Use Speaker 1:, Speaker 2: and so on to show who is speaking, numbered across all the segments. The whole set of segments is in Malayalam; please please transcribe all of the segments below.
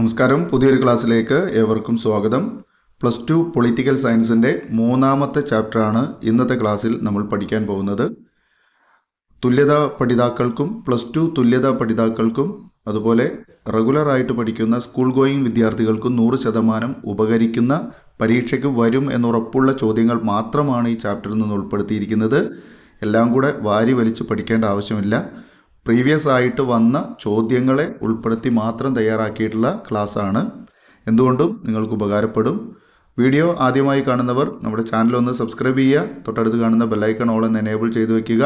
Speaker 1: നമസ്കാരം പുതിയൊരു ക്ലാസ്സിലേക്ക് ഏവർക്കും സ്വാഗതം പ്ലസ് ടു പൊളിറ്റിക്കൽ സയൻസിൻ്റെ മൂന്നാമത്തെ ചാപ്റ്ററാണ് ഇന്നത്തെ ക്ലാസ്സിൽ നമ്മൾ പഠിക്കാൻ പോകുന്നത് തുല്യതാ പഠിതാക്കൾക്കും പ്ലസ് ടു തുല്യതാ പഠിതാക്കൾക്കും അതുപോലെ റെഗുലറായിട്ട് പഠിക്കുന്ന സ്കൂൾ ഗോയിങ് വിദ്യാർത്ഥികൾക്കും നൂറ് ശതമാനം ഉപകരിക്കുന്ന പരീക്ഷയ്ക്ക് വരും എന്നുറപ്പുള്ള ചോദ്യങ്ങൾ മാത്രമാണ് ഈ ചാപ്റ്ററിൽ നിന്ന് ഉൾപ്പെടുത്തിയിരിക്കുന്നത് എല്ലാം കൂടെ വാരി വലിച്ച് പഠിക്കേണ്ട ആവശ്യമില്ല പ്രീവിയസ് ആയിട്ട് വന്ന ചോദ്യങ്ങളെ ഉൾപ്പെടുത്തി മാത്രം തയ്യാറാക്കിയിട്ടുള്ള ക്ലാസ്സാണ് എന്തുകൊണ്ടും നിങ്ങൾക്ക് ഉപകാരപ്പെടും വീഡിയോ ആദ്യമായി കാണുന്നവർ നമ്മുടെ ചാനൽ ഒന്ന് സബ്സ്ക്രൈബ് ചെയ്യുക തൊട്ടടുത്ത് കാണുന്ന ബെല്ലൈക്കൺ ഓൾ എന്ന് എനേബിൾ ചെയ്തു വയ്ക്കുക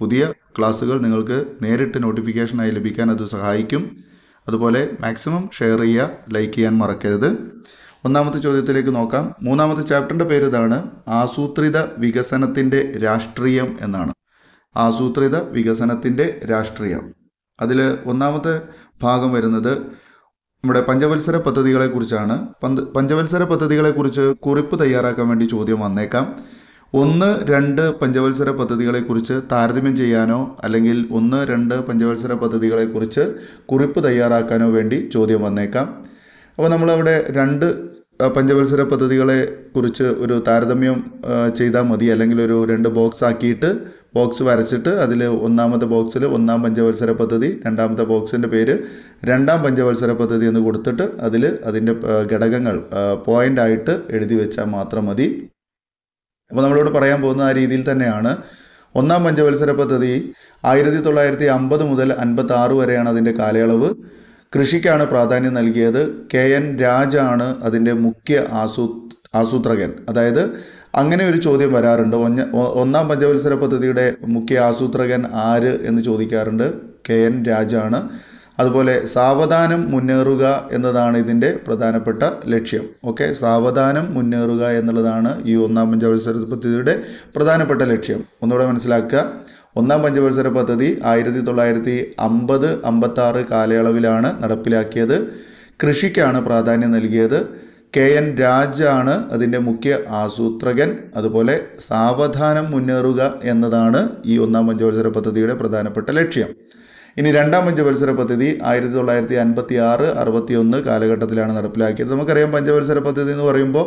Speaker 1: പുതിയ ക്ലാസ്സുകൾ നിങ്ങൾക്ക് നേരിട്ട് നോട്ടിഫിക്കേഷനായി ലഭിക്കാൻ അത് സഹായിക്കും അതുപോലെ മാക്സിമം ഷെയർ ചെയ്യുക ലൈക്ക് ചെയ്യാൻ മറക്കരുത് ഒന്നാമത്തെ ചോദ്യത്തിലേക്ക് നോക്കാം മൂന്നാമത്തെ ചാപ്റ്ററിൻ്റെ പേര് ഇതാണ് ആസൂത്രിത വികസനത്തിൻ്റെ രാഷ്ട്രീയം എന്നാണ് ആസൂത്രിത വികസനത്തിൻ്റെ രാഷ്ട്രീയം അതിൽ ഒന്നാമത്തെ ഭാഗം വരുന്നത് നമ്മുടെ പഞ്ചവത്സര പദ്ധതികളെക്കുറിച്ചാണ് പന്ത് പഞ്ചവത്സര പദ്ധതികളെക്കുറിച്ച് കുറിപ്പ് തയ്യാറാക്കാൻ വേണ്ടി ചോദ്യം വന്നേക്കാം ഒന്ന് രണ്ട് പഞ്ചവത്സര പദ്ധതികളെക്കുറിച്ച് താരതമ്യം ചെയ്യാനോ അല്ലെങ്കിൽ ഒന്ന് രണ്ട് പഞ്ചവത്സര പദ്ധതികളെക്കുറിച്ച് കുറിപ്പ് തയ്യാറാക്കാനോ വേണ്ടി ചോദ്യം വന്നേക്കാം അപ്പോൾ നമ്മളവിടെ രണ്ട് പഞ്ചവത്സര പദ്ധതികളെ കുറിച്ച് ഒരു താരതമ്യം ചെയ്താൽ മതി അല്ലെങ്കിൽ ഒരു രണ്ട് ബോക്സ് ആക്കിയിട്ട് ബോക്സ് വരച്ചിട്ട് അതിൽ ഒന്നാമത്തെ ബോക്സിൽ ഒന്നാം പഞ്ചവത്സര പദ്ധതി രണ്ടാമത്തെ ബോക്സിൻ്റെ പേര് രണ്ടാം പഞ്ചവത്സര പദ്ധതി എന്ന് കൊടുത്തിട്ട് അതിൽ അതിൻ്റെ ഘടകങ്ങൾ ആയിട്ട് എഴുതി വെച്ചാൽ മാത്രം മതി അപ്പോൾ നമ്മളോട് പറയാൻ പോകുന്ന ആ രീതിയിൽ തന്നെയാണ് ഒന്നാം പഞ്ചവത്സര പദ്ധതി ആയിരത്തി തൊള്ളായിരത്തി അമ്പത് മുതൽ അൻപത്തി ആറ് വരെയാണ് അതിൻ്റെ കാലയളവ് കൃഷിക്കാണ് പ്രാധാന്യം നൽകിയത് കെ എൻ രാജാണ് അതിൻ്റെ മുഖ്യ ആസൂ ആസൂത്രകൻ അതായത് അങ്ങനെ ഒരു ചോദ്യം വരാറുണ്ട് ഒന്നാം പഞ്ചവത്സര പദ്ധതിയുടെ മുഖ്യ ആസൂത്രകൻ ആര് എന്ന് ചോദിക്കാറുണ്ട് കെ എൻ രാജാണ് അതുപോലെ സാവധാനം മുന്നേറുക എന്നതാണ് ഇതിൻ്റെ പ്രധാനപ്പെട്ട ലക്ഷ്യം ഓക്കെ സാവധാനം മുന്നേറുക എന്നുള്ളതാണ് ഈ ഒന്നാം പഞ്ചവത്സര പദ്ധതിയുടെ പ്രധാനപ്പെട്ട ലക്ഷ്യം ഒന്നുകൂടെ മനസ്സിലാക്കുക ഒന്നാം പഞ്ചവത്സര പദ്ധതി ആയിരത്തി തൊള്ളായിരത്തി അമ്പത് അമ്പത്താറ് കാലയളവിലാണ് നടപ്പിലാക്കിയത് കൃഷിക്കാണ് പ്രാധാന്യം നൽകിയത് കെ എൻ രാജാണ് അതിൻ്റെ മുഖ്യ ആസൂത്രകൻ അതുപോലെ സാവധാനം മുന്നേറുക എന്നതാണ് ഈ ഒന്നാം പഞ്ചവത്സര പദ്ധതിയുടെ പ്രധാനപ്പെട്ട ലക്ഷ്യം ഇനി രണ്ടാം പഞ്ചവത്സര പദ്ധതി ആയിരത്തി തൊള്ളായിരത്തി അൻപത്തി ആറ് അറുപത്തി ഒന്ന് കാലഘട്ടത്തിലാണ് നടപ്പിലാക്കിയത് നമുക്കറിയാം പഞ്ചവത്സര പദ്ധതി എന്ന് പറയുമ്പോൾ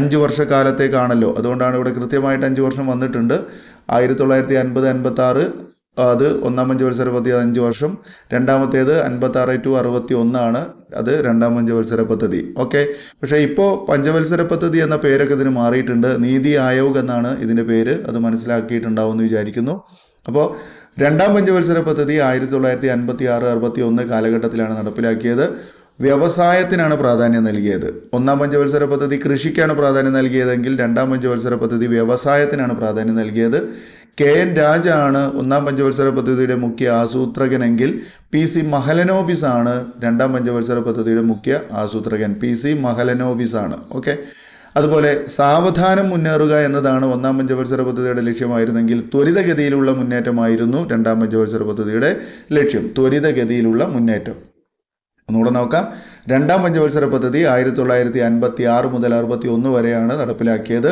Speaker 1: അഞ്ച് വർഷക്കാലത്തേക്കാണല്ലോ അതുകൊണ്ടാണ് ഇവിടെ കൃത്യമായിട്ട് അഞ്ച് വർഷം വന്നിട്ടുണ്ട് ആയിരത്തി തൊള്ളായിരത്തി അൻപത് അൻപത്തി ആറ് അത് ഒന്നാം പഞ്ചവത്സര പദ്ധതി അത് അഞ്ച് വർഷം രണ്ടാമത്തേത് ആറ് ടു അറുപത്തി ഒന്നാണ് അത് രണ്ടാം പഞ്ചവത്സര പദ്ധതി ഓക്കെ പക്ഷേ ഇപ്പോൾ പഞ്ചവത്സര പദ്ധതി എന്ന പേരൊക്കെ ഇതിന് മാറിയിട്ടുണ്ട് നീതി ആയോഗ് എന്നാണ് ഇതിൻ്റെ പേര് അത് മനസ്സിലാക്കിയിട്ടുണ്ടാവുമെന്ന് വിചാരിക്കുന്നു അപ്പോൾ രണ്ടാം പഞ്ചവത്സര പദ്ധതി ആയിരത്തി തൊള്ളായിരത്തി അൻപത്തി ആറ് അറുപത്തി ഒന്ന് കാലഘട്ടത്തിലാണ് നടപ്പിലാക്കിയത് വ്യവസായത്തിനാണ് പ്രാധാന്യം നൽകിയത് ഒന്നാം പഞ്ചവത്സര പദ്ധതി കൃഷിക്കാണ് പ്രാധാന്യം നൽകിയതെങ്കിൽ രണ്ടാം പഞ്ചവത്സര പദ്ധതി വ്യവസായത്തിനാണ് പ്രാധാന്യം നൽകിയത് കെ എൻ രാജാണ് ഒന്നാം പഞ്ചവത്സര പദ്ധതിയുടെ മുഖ്യ ആസൂത്രകനെങ്കിൽ പി സി മഹലനോബിസ് ആണ് രണ്ടാം പഞ്ചവത്സര പദ്ധതിയുടെ മുഖ്യ ആസൂത്രകൻ പി സി മഹലനോബിസ് ആണ് ഓക്കെ അതുപോലെ സാവധാനം മുന്നേറുക എന്നതാണ് ഒന്നാം പഞ്ചവത്സര പദ്ധതിയുടെ ലക്ഷ്യമായിരുന്നെങ്കിൽ ത്വരിതഗതിയിലുള്ള മുന്നേറ്റമായിരുന്നു രണ്ടാം പഞ്ചവത്സര പദ്ധതിയുടെ ലക്ഷ്യം ത്വരിതഗതിയിലുള്ള മുന്നേറ്റം ഒന്നുകൂടെ നോക്കാം രണ്ടാം പഞ്ചവത്സര പദ്ധതി ആയിരത്തി തൊള്ളായിരത്തി അൻപത്തി ആറ് മുതൽ അറുപത്തി ഒന്ന് വരെയാണ് നടപ്പിലാക്കിയത്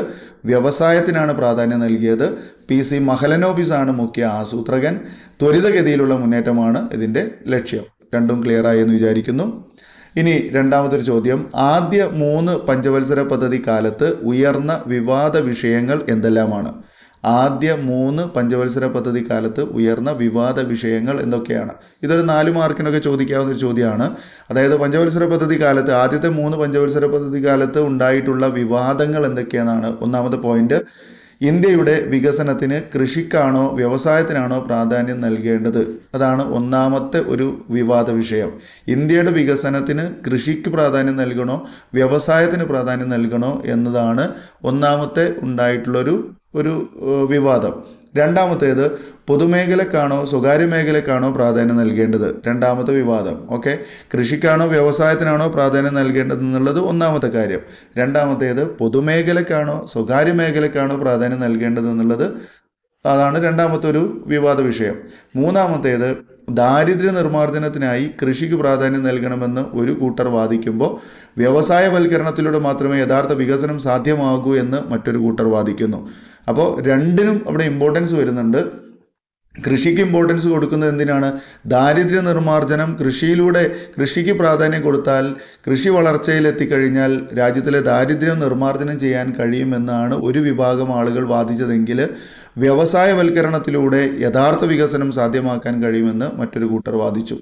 Speaker 1: വ്യവസായത്തിനാണ് പ്രാധാന്യം നൽകിയത് പി സി മഹലനോബിസാണ് മുഖ്യ ആസൂത്രകൻ ത്വരിതഗതിയിലുള്ള മുന്നേറ്റമാണ് ഇതിൻ്റെ ലക്ഷ്യം രണ്ടും ആയി എന്ന് വിചാരിക്കുന്നു ഇനി രണ്ടാമതൊരു ചോദ്യം ആദ്യ മൂന്ന് പഞ്ചവത്സര പദ്ധതി കാലത്ത് ഉയർന്ന വിവാദ വിഷയങ്ങൾ എന്തെല്ലാമാണ് ആദ്യ മൂന്ന് പഞ്ചവത്സര പദ്ധതി കാലത്ത് ഉയർന്ന വിവാദ വിഷയങ്ങൾ എന്തൊക്കെയാണ് ഇതൊരു നാല് മാർക്കിനൊക്കെ ചോദിക്കാവുന്ന ഒരു ചോദ്യമാണ് അതായത് പഞ്ചവത്സര പദ്ധതി കാലത്ത് ആദ്യത്തെ മൂന്ന് പഞ്ചവത്സര പദ്ധതി കാലത്ത് ഉണ്ടായിട്ടുള്ള വിവാദങ്ങൾ എന്തൊക്കെയാണെന്നാണ് ഒന്നാമത്തെ പോയിന്റ് ഇന്ത്യയുടെ വികസനത്തിന് കൃഷിക്കാണോ വ്യവസായത്തിനാണോ പ്രാധാന്യം നൽകേണ്ടത് അതാണ് ഒന്നാമത്തെ ഒരു വിവാദ വിഷയം ഇന്ത്യയുടെ വികസനത്തിന് കൃഷിക്ക് പ്രാധാന്യം നൽകണോ വ്യവസായത്തിന് പ്രാധാന്യം നൽകണോ എന്നതാണ് ഒന്നാമത്തെ ഉണ്ടായിട്ടുള്ളൊരു ഒരു വിവാദം രണ്ടാമത്തേത് പൊതുമേഖലക്കാണോ സ്വകാര്യ മേഖലക്കാണോ പ്രാധാന്യം നൽകേണ്ടത് രണ്ടാമത്തെ വിവാദം ഓക്കെ കൃഷിക്കാണോ വ്യവസായത്തിനാണോ പ്രാധാന്യം നൽകേണ്ടത് എന്നുള്ളത് ഒന്നാമത്തെ കാര്യം രണ്ടാമത്തേത് പൊതുമേഖലക്കാണോ സ്വകാര്യ മേഖലക്കാണോ പ്രാധാന്യം നൽകേണ്ടത് എന്നുള്ളത് അതാണ് രണ്ടാമത്തെ ഒരു വിവാദ വിഷയം മൂന്നാമത്തേത് ദാരിദ്ര്യ നിർമ്മാർജ്ജനത്തിനായി കൃഷിക്ക് പ്രാധാന്യം നൽകണമെന്ന് ഒരു കൂട്ടർ വാദിക്കുമ്പോൾ വ്യവസായവൽക്കരണത്തിലൂടെ മാത്രമേ യഥാർത്ഥ വികസനം സാധ്യമാകൂ എന്ന് മറ്റൊരു കൂട്ടർ വാദിക്കുന്നു അപ്പോൾ രണ്ടിനും അവിടെ ഇമ്പോർട്ടൻസ് വരുന്നുണ്ട് കൃഷിക്ക് ഇമ്പോർട്ടൻസ് കൊടുക്കുന്നത് എന്തിനാണ് ദാരിദ്ര്യ നിർമ്മാർജ്ജനം കൃഷിയിലൂടെ കൃഷിക്ക് പ്രാധാന്യം കൊടുത്താൽ കൃഷി വളർച്ചയിൽ എത്തിക്കഴിഞ്ഞാൽ രാജ്യത്തിലെ ദാരിദ്ര്യം നിർമ്മാർജ്ജനം ചെയ്യാൻ കഴിയുമെന്നാണ് ഒരു വിഭാഗം ആളുകൾ വാദിച്ചതെങ്കിൽ വ്യവസായവൽക്കരണത്തിലൂടെ യഥാർത്ഥ വികസനം സാധ്യമാക്കാൻ കഴിയുമെന്ന് മറ്റൊരു കൂട്ടർ വാദിച്ചു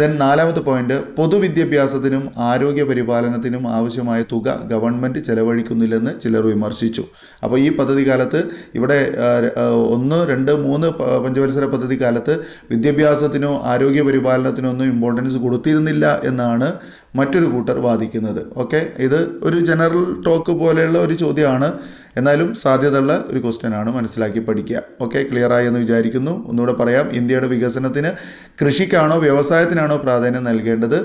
Speaker 1: ദെൻ നാലാമത്തെ പോയിന്റ് പൊതുവിദ്യാഭ്യാസത്തിനും ആരോഗ്യ പരിപാലനത്തിനും ആവശ്യമായ തുക ഗവൺമെൻറ് ചെലവഴിക്കുന്നില്ലെന്ന് ചിലർ വിമർശിച്ചു അപ്പോൾ ഈ പദ്ധതി കാലത്ത് ഇവിടെ ഒന്ന് രണ്ട് മൂന്ന് പഞ്ചവത്സര പദ്ധതി കാലത്ത് വിദ്യാഭ്യാസത്തിനോ ആരോഗ്യ പരിപാലനത്തിനോ ഒന്നും ഇമ്പോർട്ടൻസ് കൊടുത്തിരുന്നില്ല എന്നാണ് മറ്റൊരു കൂട്ടർ വാദിക്കുന്നത് ഓക്കെ ഇത് ഒരു ജനറൽ ടോക്ക് പോലെയുള്ള ഒരു ചോദ്യമാണ് എന്നാലും സാധ്യതയുള്ള ഒരു ക്വസ്റ്റ്യനാണ് മനസ്സിലാക്കി പഠിക്കുക ഓക്കെ ആയി എന്ന് വിചാരിക്കുന്നു ഒന്നുകൂടെ പറയാം ഇന്ത്യയുടെ വികസനത്തിന് കൃഷിക്കാണോ വ്യവസായത്തിനാണോ പ്രാധാന്യം നൽകേണ്ടത്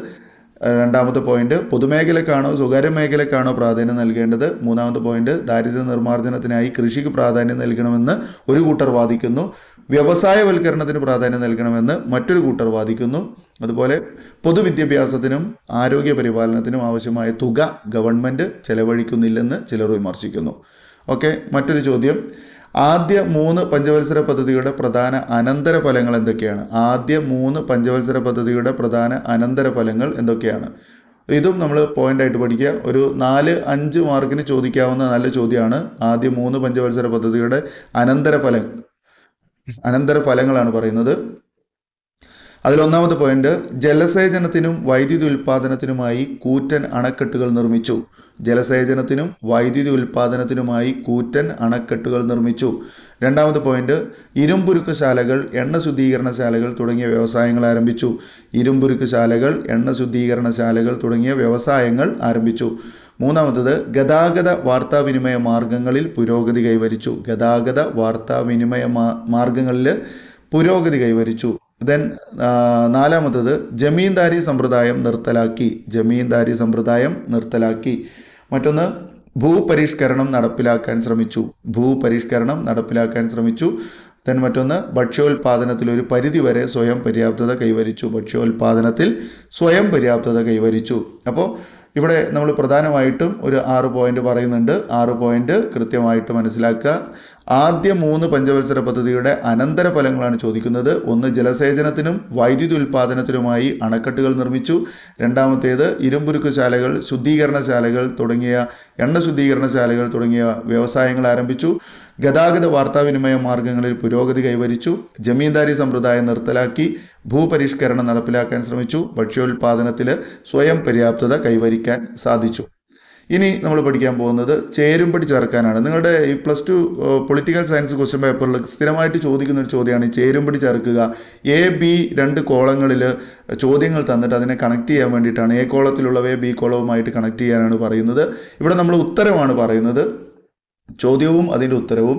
Speaker 1: രണ്ടാമത്തെ പോയിന്റ് പൊതുമേഖലക്കാണോ സ്വകാര്യ മേഖലക്കാണോ പ്രാധാന്യം നൽകേണ്ടത് മൂന്നാമത്തെ പോയിന്റ് ദാരിദ്ര്യ നിർമ്മാർജ്ജനത്തിനായി കൃഷിക്ക് പ്രാധാന്യം നൽകണമെന്ന് ഒരു കൂട്ടർ വാദിക്കുന്നു വ്യവസായവൽക്കരണത്തിന് പ്രാധാന്യം നൽകണമെന്ന് മറ്റൊരു കൂട്ടർ വാദിക്കുന്നു അതുപോലെ പൊതുവിദ്യാഭ്യാസത്തിനും ആരോഗ്യ പരിപാലനത്തിനും ആവശ്യമായ തുക ഗവൺമെന്റ് ചെലവഴിക്കുന്നില്ലെന്ന് ചിലർ വിമർശിക്കുന്നു ഓക്കെ മറ്റൊരു ചോദ്യം ആദ്യ മൂന്ന് പഞ്ചവത്സര പദ്ധതിയുടെ പ്രധാന അനന്തര ഫലങ്ങൾ എന്തൊക്കെയാണ് ആദ്യ മൂന്ന് പഞ്ചവത്സര പദ്ധതിയുടെ പ്രധാന അനന്തര ഫലങ്ങൾ എന്തൊക്കെയാണ് ഇതും നമ്മൾ പോയിൻ്റായിട്ട് പഠിക്കുക ഒരു നാല് അഞ്ച് മാർക്കിന് ചോദിക്കാവുന്ന നല്ല ചോദ്യമാണ് ആദ്യ മൂന്ന് പഞ്ചവത്സര പദ്ധതിയുടെ അനന്തര ഫലം അനന്തര ഫലങ്ങളാണ് പറയുന്നത് അതിലൊന്നാമത്തെ പോയിന്റ് ജലസേചനത്തിനും വൈദ്യുതി ഉൽപ്പാദനത്തിനുമായി കൂറ്റൻ അണക്കെട്ടുകൾ നിർമ്മിച്ചു ജലസേചനത്തിനും വൈദ്യുതി ഉൽപ്പാദനത്തിനുമായി കൂറ്റൻ അണക്കെട്ടുകൾ നിർമ്മിച്ചു രണ്ടാമത് പോയിന്റ് ഇരുമ്പുരുക്കുശാലകൾ എണ്ണ ശുദ്ധീകരണശാലകൾ തുടങ്ങിയ വ്യവസായങ്ങൾ ആരംഭിച്ചു ഇരുമ്പുരുക്കുശാലകൾ എണ്ണ ശുദ്ധീകരണശാലകൾ തുടങ്ങിയ വ്യവസായങ്ങൾ ആരംഭിച്ചു മൂന്നാമത്തത് ഗതാഗത വാർത്താവിനിമയ മാർഗങ്ങളിൽ പുരോഗതി കൈവരിച്ചു ഗതാഗത വാർത്താവിനിമയ മാർഗങ്ങളിൽ പുരോഗതി കൈവരിച്ചു ദെൻ നാലാമത്തത് ജമീന്ദാരി സമ്പ്രദായം നിർത്തലാക്കി ജമീന്ദാരി സമ്പ്രദായം നിർത്തലാക്കി മറ്റൊന്ന് ഭൂപരിഷ്കരണം നടപ്പിലാക്കാൻ ശ്രമിച്ചു ഭൂപരിഷ്കരണം നടപ്പിലാക്കാൻ ശ്രമിച്ചു ദെൻ മറ്റൊന്ന് ഭക്ഷ്യോൽപാദനത്തിൽ ഒരു പരിധി വരെ സ്വയം പര്യാപ്തത കൈവരിച്ചു ഭക്ഷ്യോൽപാദനത്തിൽ സ്വയം പര്യാപ്തത കൈവരിച്ചു അപ്പോൾ ഇവിടെ നമ്മൾ പ്രധാനമായിട്ടും ഒരു ആറ് പോയിന്റ് പറയുന്നുണ്ട് ആറ് പോയിന്റ് കൃത്യമായിട്ട് മനസ്സിലാക്കുക ആദ്യ മൂന്ന് പഞ്ചവത്സര പദ്ധതിയുടെ അനന്തര ഫലങ്ങളാണ് ചോദിക്കുന്നത് ഒന്ന് ജലസേചനത്തിനും വൈദ്യുതി ഉൽപ്പാദനത്തിനുമായി അണക്കെട്ടുകൾ നിർമ്മിച്ചു രണ്ടാമത്തേത് ഇരുമ്പുരുക്കുശാലകൾ ശുദ്ധീകരണശാലകൾ തുടങ്ങിയ എണ്ണ ശുദ്ധീകരണശാലകൾ തുടങ്ങിയ വ്യവസായങ്ങൾ ആരംഭിച്ചു ഗതാഗത വാർത്താവിനിമയ മാർഗങ്ങളിൽ പുരോഗതി കൈവരിച്ചു ജമീന്ദാരി സമ്പ്രദായം നിർത്തലാക്കി ഭൂപരിഷ്കരണം നടപ്പിലാക്കാൻ ശ്രമിച്ചു ഭക്ഷ്യോൽപാദനത്തിൽ സ്വയം പര്യാപ്തത കൈവരിക്കാൻ സാധിച്ചു ഇനി നമ്മൾ പഠിക്കാൻ പോകുന്നത് ചേരുംപടി ചേർക്കാനാണ് നിങ്ങളുടെ ഈ plus two political science question പേപ്പറിൽ സ്ഥിരമായിട്ട് ചോദിക്കുന്ന ഒരു ചോദ്യമാണ് ഈ ചേരുംപടി ചേർക്കുക എ ബി രണ്ട് കോളങ്ങളിൽ ചോദ്യങ്ങൾ തന്നിട്ട് അതിനെ കണക്ട് ചെയ്യാൻ വേണ്ടിയിട്ടാണ് എ കോളത്തിലുള്ളവയെ ബി കോളവുമായിട്ട് കണക്ട് ചെയ്യാനാണ് പറയുന്നത് ഇവിടെ നമ്മൾ ഉത്തരമാണ് പറയുന്നത് ചോദ്യവും അതിൻ്റെ ഉത്തരവും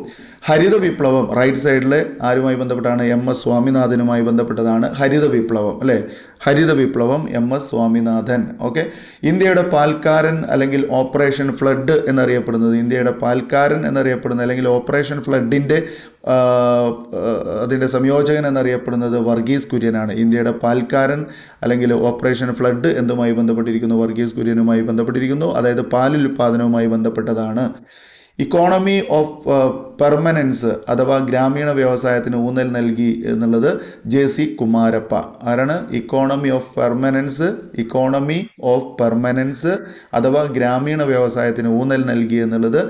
Speaker 1: ഹരിത വിപ്ലവം റൈറ്റ് സൈഡിൽ ആരുമായി ബന്ധപ്പെട്ടാണ് എം എസ് സ്വാമിനാഥനുമായി ബന്ധപ്പെട്ടതാണ് ഹരിത വിപ്ലവം അല്ലേ ഹരിത വിപ്ലവം എം എസ് സ്വാമിനാഥൻ ഓക്കെ ഇന്ത്യയുടെ പാൽക്കാരൻ അല്ലെങ്കിൽ ഓപ്പറേഷൻ ഫ്ലഡ് എന്നറിയപ്പെടുന്നത് ഇന്ത്യയുടെ പാൽക്കാരൻ എന്നറിയപ്പെടുന്നത് അല്ലെങ്കിൽ ഓപ്പറേഷൻ ഫ്ലഡിൻ്റെ അതിൻ്റെ സംയോജകൻ എന്നറിയപ്പെടുന്നത് വർഗീസ് കുര്യനാണ് ഇന്ത്യയുടെ പാൽക്കാരൻ അല്ലെങ്കിൽ ഓപ്പറേഷൻ ഫ്ലഡ് എന്തുമായി ബന്ധപ്പെട്ടിരിക്കുന്നു വർഗീസ് കുര്യനുമായി ബന്ധപ്പെട്ടിരിക്കുന്നു അതായത് പാലുൽപാദനവുമായി ബന്ധപ്പെട്ടതാണ് ഇക്കോണമി ഓഫ് പെർമനൻസ് അഥവാ ഗ്രാമീണ വ്യവസായത്തിന് ഊന്നൽ നൽകി എന്നുള്ളത് ജെ സി കുമാരപ്പ ആരാണ് economy of permanence economy of permanence അഥവാ ഗ്രാമീണ വ്യവസായത്തിന് ഊന്നൽ നൽകി എന്നുള്ളത്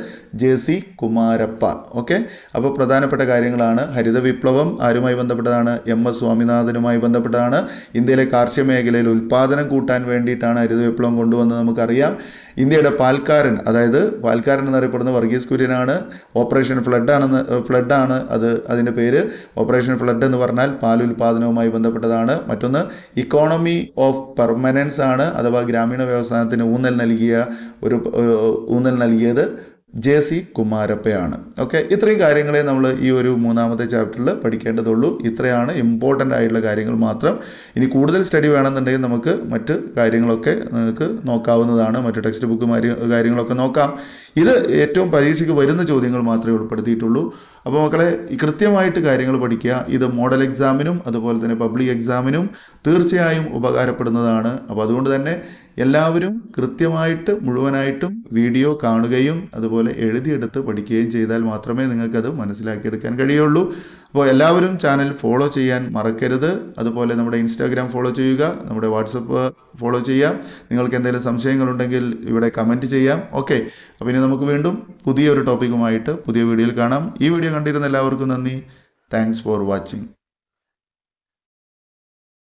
Speaker 1: ജെ സി കുമാരപ്പ ഓക്കെ അപ്പോൾ പ്രധാനപ്പെട്ട കാര്യങ്ങളാണ് ഹരിത വിപ്ലവം ആരുമായി ബന്ധപ്പെട്ടതാണ് എം എസ് സ്വാമിനാഥനുമായി ബന്ധപ്പെട്ടതാണ് ഇന്ത്യയിലെ കാർഷിക മേഖലയിൽ ഉൽപ്പാദനം കൂട്ടാൻ വേണ്ടിയിട്ടാണ് ഹരിത വിപ്ലവം കൊണ്ടുവന്നത് നമുക്കറിയാം ഇന്ത്യയുടെ പാൽക്കാരൻ അതായത് പാൽക്കാരൻ എന്നറിയപ്പെടുന്ന വർഗീയ വർഗീസ് കുര്യനാണ് ഓപ്പറേഷൻ ഫ്ലഡാണെന്ന് ഫ്ലഡാണ് അത് അതിൻ്റെ പേര് ഓപ്പറേഷൻ ഫ്ലഡ് എന്ന് പറഞ്ഞാൽ പാൽ ഉൽപാദനവുമായി ബന്ധപ്പെട്ടതാണ് മറ്റൊന്ന് ഇക്കോണമി ഓഫ് പെർമനൻസ് ആണ് അഥവാ ഗ്രാമീണ വ്യവസായത്തിന് ഊന്നൽ നൽകിയ ഒരു ഊന്നൽ നൽകിയത് ജെ സി കുമാരപ്പയാണ് ഓക്കെ ഇത്രയും കാര്യങ്ങളെ നമ്മൾ ഈ ഒരു മൂന്നാമത്തെ ചാപ്റ്ററിൽ പഠിക്കേണ്ടതുള്ളൂ ഇത്രയാണ് ഇമ്പോർട്ടൻ്റ് ആയിട്ടുള്ള കാര്യങ്ങൾ മാത്രം ഇനി കൂടുതൽ സ്റ്റഡി വേണമെന്നുണ്ടെങ്കിൽ നമുക്ക് മറ്റ് കാര്യങ്ങളൊക്കെ നിങ്ങൾക്ക് നോക്കാവുന്നതാണ് മറ്റ് ടെക്സ്റ്റ് ബുക്ക് കാര്യങ്ങളൊക്കെ നോക്കാം ഇത് ഏറ്റവും പരീക്ഷയ്ക്ക് വരുന്ന ചോദ്യങ്ങൾ മാത്രമേ ഉൾപ്പെടുത്തിയിട്ടുള്ളൂ അപ്പോൾ മക്കളെ കൃത്യമായിട്ട് കാര്യങ്ങൾ പഠിക്കുക ഇത് മോഡൽ എക്സാമിനും അതുപോലെ തന്നെ പബ്ലിക് എക്സാമിനും തീർച്ചയായും ഉപകാരപ്പെടുന്നതാണ് അപ്പോൾ അതുകൊണ്ട് തന്നെ എല്ലാവരും കൃത്യമായിട്ട് മുഴുവനായിട്ടും വീഡിയോ കാണുകയും അതുപോലെ എഴുതിയെടുത്ത് പഠിക്കുകയും ചെയ്താൽ മാത്രമേ നിങ്ങൾക്കത് മനസ്സിലാക്കിയെടുക്കാൻ കഴിയുള്ളൂ അപ്പോൾ എല്ലാവരും ചാനൽ ഫോളോ ചെയ്യാൻ മറക്കരുത് അതുപോലെ നമ്മുടെ ഇൻസ്റ്റാഗ്രാം ഫോളോ ചെയ്യുക നമ്മുടെ വാട്സപ്പ് ഫോളോ ചെയ്യാം നിങ്ങൾക്ക് എന്തെങ്കിലും സംശയങ്ങളുണ്ടെങ്കിൽ ഇവിടെ കമൻറ്റ് ചെയ്യാം ഓക്കെ അപ്പോൾ ഇനി നമുക്ക് വീണ്ടും പുതിയൊരു ടോപ്പിക്കുമായിട്ട് പുതിയ വീഡിയോയിൽ കാണാം ഈ വീഡിയോ കണ്ടിരുന്ന എല്ലാവർക്കും നന്ദി താങ്ക്സ് ഫോർ വാച്ചിങ്